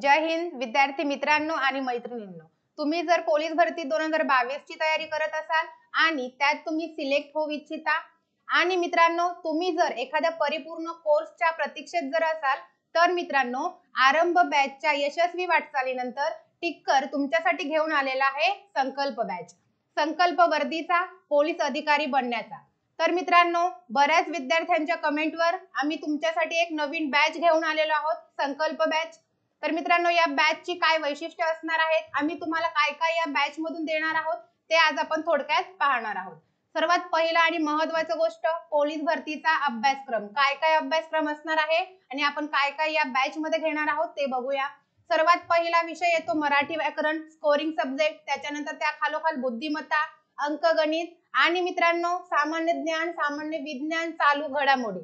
जय हिंद विद्यार्थी मित्रांनो आणि मैत्रिणींनो तुम्ही जर पोलीस भरती दोन हजार बावीस ची तयारी करत असाल आणि त्यात तुम्ही सिलेक्ट होऊ इच्छिता आणि मित्रांनो तुम्ही जर एखाद्या परिपूर्ण कोर्सच्या प्रतीक्षेत जर असाल तर मित्रांनो आरंभ बॅचच्या यशस्वी वाटचालीनंतर टिक्कर तुमच्यासाठी घेऊन आलेला आहे संकल्प बॅच संकल्प वर्दीचा पोलीस अधिकारी बनण्याचा तर मित्रांनो बऱ्याच विद्यार्थ्यांच्या कमेंटवर आम्ही तुमच्यासाठी एक नवीन बॅच घेऊन आलेलो आहोत संकल्प बॅच तर मित्रांनो या बॅचची काय वैशिष्ट्य असणार आहेत आम्ही तुम्हाला काय काय या बॅच मधून देणार आहोत ते आज आपण थोडक्यात पाहणार आहोत सर्वात पहिला आणि महत्वाचं गोष्ट पोलीस भरतीचा अभ्यासक्रम काय काय अभ्यासक्रम असणार आहे आणि आपण काय काय या बॅच मध्ये घेणार आहोत ते बघूया सर्वात पहिला विषय येतो मराठी व्याकरण स्कोरिंग सब्जेक्ट त्याच्यानंतर त्या खालोखाल बुद्धिमत्ता अंकगणित आणि मित्रांनो सामान्य ज्ञान सामान्य विज्ञान चालू घडामोडी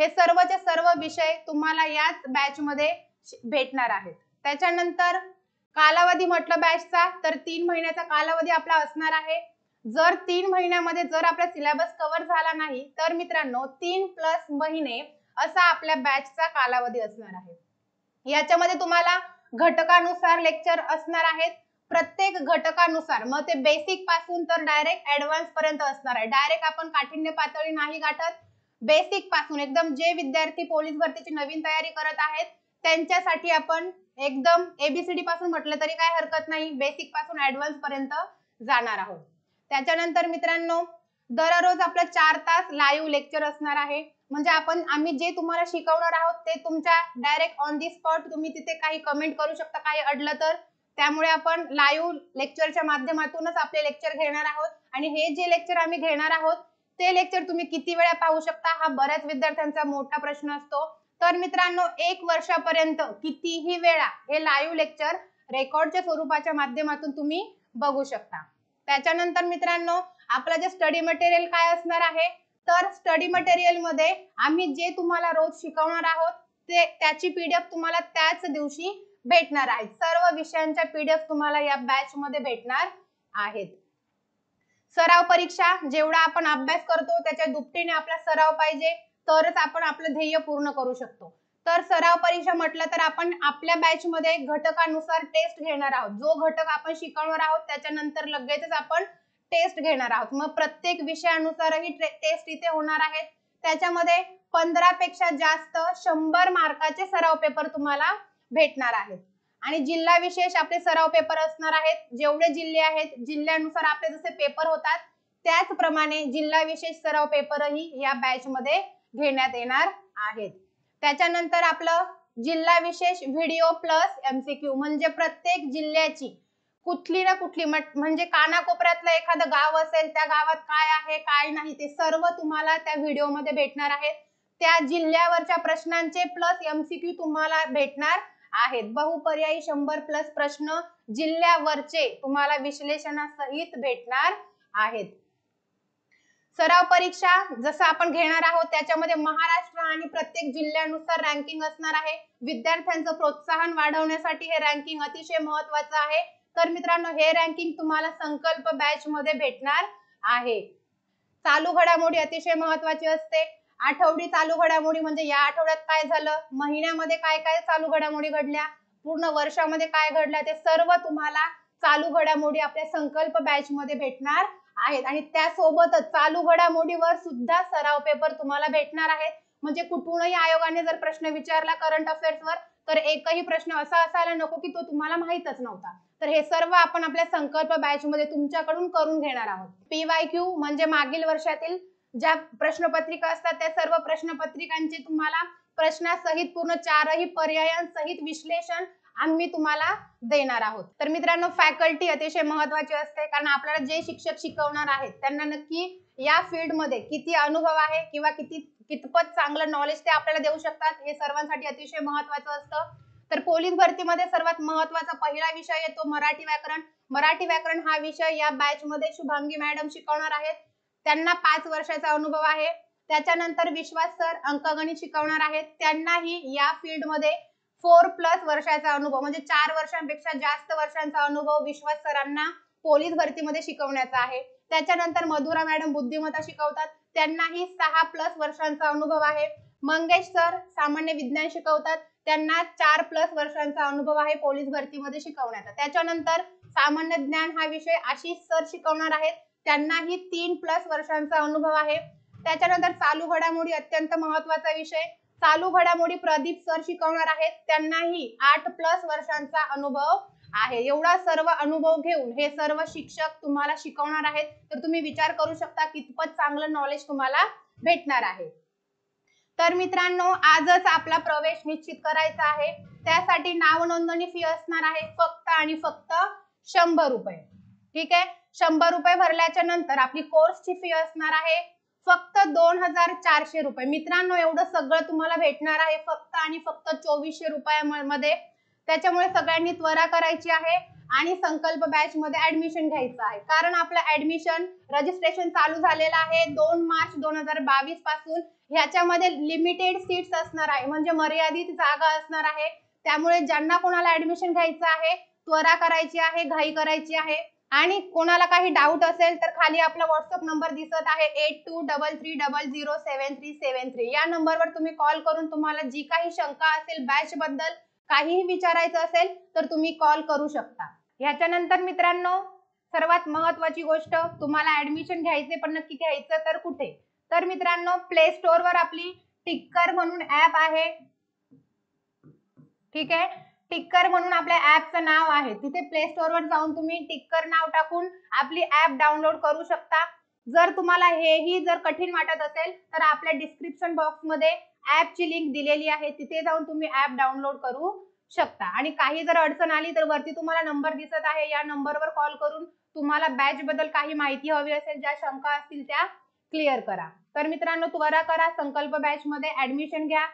हे सर्वचे सर्व विषय तुम्हाला याच बॅच मध्ये भेटणार आहेत त्याच्यानंतर कालावधी म्हटलं बॅचचा तर तीन महिन्याचा कालावधी आपला असणार आहे जर तीन महिन्यामध्ये जर आपला सिलेबस कव्हर झाला नाही तर मित्रांनो तीन प्लस महिने असा आपल्या बॅचचा कालावधी असणार आहे याच्यामध्ये तुम्हाला घटकानुसार लेक्चर असणार आहेत प्रत्येक घटकानुसार मग ते बेसिक पासून तर डायरेक्ट ऍडव्हान्स पर्यंत असणार आहे डायरेक्ट आपण काठिण्य पातळी नाही गाठत बेसिक पासून एकदम जे विद्यार्थी पोलीस भरतीची नवीन तयारी करत आहेत त्यांच्यासाठी आपण एकदम एबीसीडी पासून म्हटलं तरी काय हरकत नाही बेसिक पासून ऍडव्हान्स पर्यंत जाणार आहोत त्याच्यानंतर मित्रांनो दररोज आपलं चार तास लाईव्ह लेक्चर असणार आहे म्हणजे आपण आम्ही जे तुम्हाला शिकवणार आहोत ते तुमच्या डायरेक्ट ऑन दी स्पॉट तुम्ही तिथे काही कमेंट करू शकता काही अडलं तर त्यामुळे आपण लाईव्ह लेक्चरच्या माध्यमातूनच आपले लेक्चर घेणार आहोत आणि हे जे लेक्चर आम्ही घेणार आहोत ते लेक्चर तुम्ही किती वेळा पाहू शकता हा बऱ्याच विद्यार्थ्यांचा मोठा प्रश्न असतो तर मित्रांनो एक वर्षापर्यंत कितीही वेळा हे लाईव्ह लेक्चर रेकॉर्डच्या स्वरूपाच्या माध्यमातून तुम्ही बघू शकता त्याच्यानंतर मित्रांनो आपला जे स्टडी मटेरियल काय असणार आहे तर स्टडी मटेरियल मध्ये आम्ही जे तुम्हाला रोज शिकवणार आहोत ते त्याची पीडीएफ तुम्हाला त्याच दिवशी भेटणार आहे सर्व विषयांच्या पीडीएफ तुम्हाला या बॅच मध्ये भेटणार आहेत सराव परीक्षा जेवढा आपण अभ्यास करतो त्याच्या दुपटीने आपला सराव पाहिजे तरच आपण आपलं ध्येय पूर्ण करू शकतो तर सराव परीक्षा म्हटलं तर आपण आपल्या बॅच मध्ये घटकानुसार टेस्ट घेणार आहोत जो घटक आपण शिकवणार आहोत त्याच्यानंतर लगेचच आपण टेस्ट घेणार आहोत मग प्रत्येक विषयानुसारही टेस्ट इथे होणार आहेत त्याच्यामध्ये पंधरा पेक्षा जास्त शंभर मार्काचे सराव पेपर तुम्हाला भेटणार आहेत आणि जिल्हा विशेष आपले सराव पेपर असणार आहेत जेवढे जिल्हे आहेत जिल्ह्यानुसार आपले जसे पेपर होतात त्याचप्रमाणे जिल्हा विशेष सराव पेपरही या बॅच मध्ये घेण्यात येणार आहेत त्याच्यानंतर आपलं जिल्हा विशेष व्हिडिओ प्लस एमसीक्यू म्हणजे प्रत्येक जिल्ह्याची कुठली ना कुठली म्हणजे कानाकोपऱ्यातलं एखादं गाव असेल त्या गावात काय आहे काय नाही ते सर्व तुम्हाला त्या व्हिडिओमध्ये भेटणार आहेत त्या जिल्ह्यावरच्या प्रश्नांचे प्लस एमसीक्यू तुम्हाला भेटणार आहेत बहुपर्यायी शंभर प्लस प्रश्न जिल्ह्यावरचे तुम्हाला विश्लेषणासहित भेटणार आहेत सराव परीक्षा जसं आपण घेणार आहोत त्याच्यामध्ये महाराष्ट्र आणि प्रत्येक जिल्ह्यानुसार रँकिंग असणार आहे विद्यार्थ्यांचं प्रोत्साहन वाढवण्यासाठी हे रँकिंग अतिशय महत्वाचं आहे तर मित्रांनो हे रँकिंग तुम्हाला संकल्प बॅच मध्ये भेटणार आहे चालू घडामोडी अतिशय महत्वाची असते आठवडी चालू घडामोडी म्हणजे या आठवड्यात काय झालं महिन्यामध्ये काय काय चालू घडामोडी घडल्या पूर्ण वर्षामध्ये काय घडलं ते सर्व तुम्हाला चालू घडामोडी आपल्या संकल्प बॅच मध्ये भेटणार आहेत आणि त्यासोबतच चालू घडामोडीवर सुद्धा सराव पेपर तुम्हाला भेटणार आहेत म्हणजे कुठूनही आयोगाने जर प्रश्न विचारला करंट अफेअर्सवर तर एकही प्रश्न असा असायला नको की तो तुम्हाला माहीतच नव्हता तर हे सर्व आपण आपल्या संकल्प बॅच मध्ये तुमच्याकडून करून घेणार आहोत पीवाय क्यू म्हणजे मागील वर्षातील ज्या प्रश्नपत्रिका असतात त्या सर्व प्रश्नपत्रिकांचे तुम्हाला प्रश्नासहित पूर्ण चारही पर्यायांसहित विश्लेषण आम्ही तुम्हाला देणार आहोत तर मित्रांनो फॅकल्टी अतिशय महत्वाची असते कारण आपल्याला जे शिक्षक शिकवणार आहेत त्यांना नक्की या फील्डमध्ये किती अनुभव आहे किंवा किती कितपत चांगलं नॉलेज ते आपल्याला देऊ शकतात हे सर्वांसाठी अतिशय महत्वाचं असतं तर पोलीस भरतीमध्ये सर्वात महत्वाचा पहिला विषय येतो मराठी व्याकरण मराठी व्याकरण हा विषय या बॅच मध्ये शुभांगी मॅडम शिकवणार आहेत त्यांना पाच वर्षाचा अनुभव आहे त्याच्यानंतर विश्वास सर अंकगणित शिकवणार आहेत त्यांनाही या फील्डमध्ये फोर प्लस वर्षाचा अनुभव म्हणजे चार वर्षांपेक्षा जास्त वर्षांचा अनुभव विश्वास सरांना पोलीस भरतीमध्ये शिकवण्याचा आहे त्याच्यानंतर मधुरा मॅडम बुद्धिमत्ता शिकवतात त्यांनाही सहा प्लस वर्षांचा अनुभव आहे मंगेश सर सामान्य विज्ञान शिकवतात त्यांना चार प्लस वर्षांचा अनुभव आहे पोलीस भरतीमध्ये शिकवण्याचा त्याच्यानंतर सामान्य ज्ञान हा विषय आशिष सर शिकवणार आहेत त्यांनाही तीन प्लस वर्षांचा अनुभव आहे त्याच्यानंतर चालू घडामोडी अत्यंत महत्वाचा विषय चालू घडामोडी प्रदीप सर शिकवणार आहेत त्यांनाही आठ प्लस वर्षांचा अनुभव आहे एवढा सर्व अनुभव घेऊन हे सर्व शिक्षक तुम्हाला शिकवणार आहेत तर तुम्ही विचार करू शकता कितपत चांगलं नॉलेज तुम्हाला भेटणार आहे तर मित्रांनो आजच आपला प्रवेश निश्चित करायचा आहे त्यासाठी नाव नोंदणी फी असणार आहे फक्त आणि फक्त शंभर रुपये ठीक आहे शंभर रुपये भरल्याच्या नंतर आपली कोर्सची फी असणार आहे फक्त दोन हजार चारशे रुपये मित्रांनो एवढं सगळं तुम्हाला भेटणार आहे फक्त आणि फक्त चोवीसशे रुपयामध्ये त्याच्यामुळे सगळ्यांनी त्वरा करायची आहे आणि संकल्प बॅच मध्ये ऍडमिशन घ्यायचं आहे कारण आपलं ऍडमिशन रजिस्ट्रेशन चालू झालेलं आहे दोन मार्च दोन हजार बावीस पासून ह्याच्यामध्ये लिमिटेड सीट्स असणार आहे म्हणजे मर्यादित जागा असणार आहे त्यामुळे ज्यांना कोणाला ऍडमिशन घ्यायचं आहे त्वरा करायची आहे घाई करायची आहे आणि कोणाला काही डाऊट असेल तर खाली आपला व्हॉट्सअप नंबर दिसत आहे eight two double three double zero seven three seven three या नंबरवर तुम्ही कॉल करून तुम्हाला जी काही शंका असेल बॅच बद्दल काहीही विचारायचं असेल तर तुम्ही कॉल करू शकता ह्याच्यानंतर मित्रांनो सर्वात महत्वाची गोष्ट तुम्हाला ऍडमिशन घ्यायचे पण नक्की घ्यायचं तर कुठे तर मित्रांनो प्ले स्टोअर वर आपली टिक्कर म्हणून ऍप आहे ठीक आहे टिक्कर म्हणून आपल्या ॲपचं नाव आहे तिथे प्ले वर जाऊन तुम्ही टिक्कर नाव टाकून आपली ॲप डाउनलोड करू शकता जर तुम्हाला हेही जर कठीण वाटत असेल तर आपल्या डिस्क्रिप्शन बॉक्समध्ये ॲपची लिंक दिलेली आहे तिथे जाऊन तुम्ही ॲप डाउनलोड करू शकता आणि काही जर अडचण आली तर वरती तुम्हाला नंबर दिसत आहे या नंबरवर कॉल करून तुम्हाला बॅच बद्दल काही माहिती हवी असेल ज्या शंका असतील त्या क्लिअर करा तर मित्रांनो त्वरा करा संकल्प बॅच मध्ये ऍडमिशन घ्या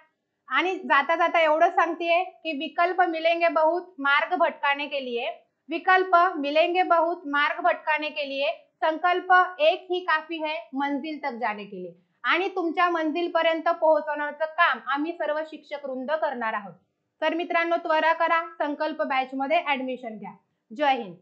आणि जाता जाता एवढं सांगतेय की विकल्प मिलेंगे बहुत मार्ग भटकाने के लिए विकल्प मिलेंगे बहुत मार्ग भटकाने के लिए संकल्प एक ही काफी है मंजिल तक जाने के लिए आणि तुमच्या मंजिल पर्यंत पोहोचवण्याचं काम आम्ही सर्व शिक्षक वृंद करणार आहोत तर मित्रांनो त्वरा करा संकल्प बॅच मध्ये ऍडमिशन घ्या जय हिंद